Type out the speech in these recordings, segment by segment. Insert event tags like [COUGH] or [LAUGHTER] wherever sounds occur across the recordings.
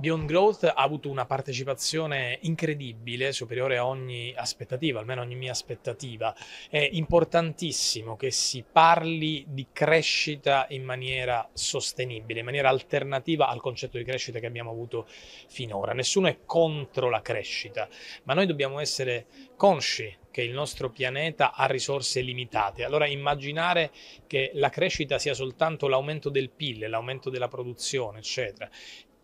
Beyond Growth ha avuto una partecipazione incredibile, superiore a ogni aspettativa, almeno ogni mia aspettativa. È importantissimo che si parli di crescita in maniera sostenibile, in maniera alternativa al concetto di crescita che abbiamo avuto finora. Nessuno è contro la crescita, ma noi dobbiamo essere consci che il nostro pianeta ha risorse limitate. Allora immaginare che la crescita sia soltanto l'aumento del PIL, l'aumento della produzione, eccetera,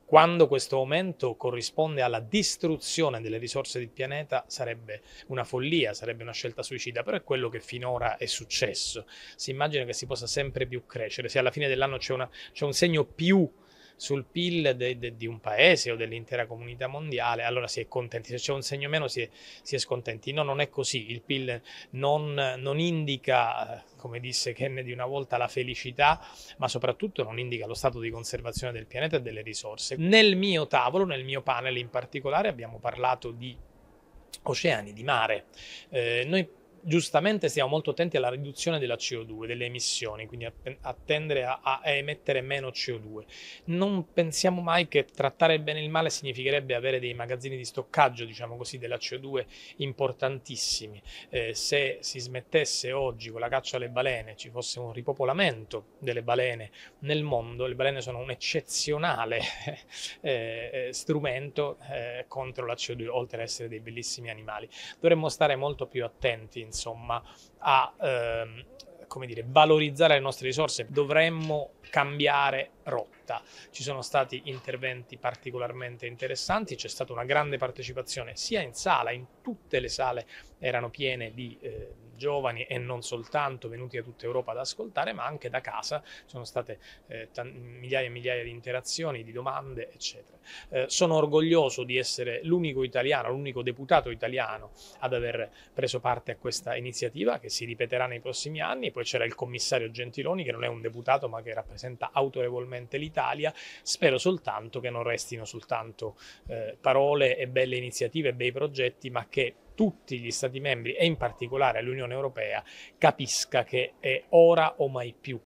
quando questo aumento corrisponde alla distruzione delle risorse del pianeta sarebbe una follia, sarebbe una scelta suicida, però è quello che finora è successo. Si immagina che si possa sempre più crescere, se alla fine dell'anno c'è, una, c'è un segno più sul PIL de, de, di un paese o dell'intera comunità mondiale, allora si è contenti, se c'è un segno meno si è, si è scontenti. No, non è così, il PIL non, non indica come disse Kennedy una volta, la felicità, ma soprattutto non indica lo stato di conservazione del pianeta e delle risorse. Nel mio tavolo, nel mio panel in particolare, abbiamo parlato di oceani, di mare. Eh, noi giustamente stiamo molto attenti alla riduzione della CO2, delle emissioni, quindi a, a tendere a, emettere meno CO2. Non pensiamo mai che trattare bene il male significherebbe avere dei magazzini di stoccaggio, diciamo così, della CO2 importantissimi. Eh, se si smettesse oggi con la caccia alle balene, ci fosse un ripopolamento delle balene nel mondo, le balene sono un eccezionale [LAUGHS] eh, eh, strumento eh, contro la CO2, oltre ad essere dei bellissimi animali. Dovremmo stare molto più attenti, insomma, a ehm, come dire, valorizzare le nostre risorse, dovremmo cambiare rotta. Ci sono stati interventi particolarmente interessanti, c'è stata una grande partecipazione sia in sala, in tutte le sale erano piene di... Eh, giovani e non soltanto venuti da tutta Europa ad ascoltare, ma anche da casa sono state eh, t- migliaia e migliaia di interazioni, di domande, eccetera. Eh, sono orgoglioso di essere l'unico italiano, l'unico deputato italiano ad aver preso parte a questa iniziativa che si ripeterà nei prossimi anni. Poi c'era il commissario Gentiloni che non è un deputato ma che rappresenta autorevolmente l'Italia. Spero soltanto che non restino soltanto eh, parole e belle iniziative e bei progetti, ma che tutti gli Stati membri e in particolare l'Unione Europea capisca che è ora o mai più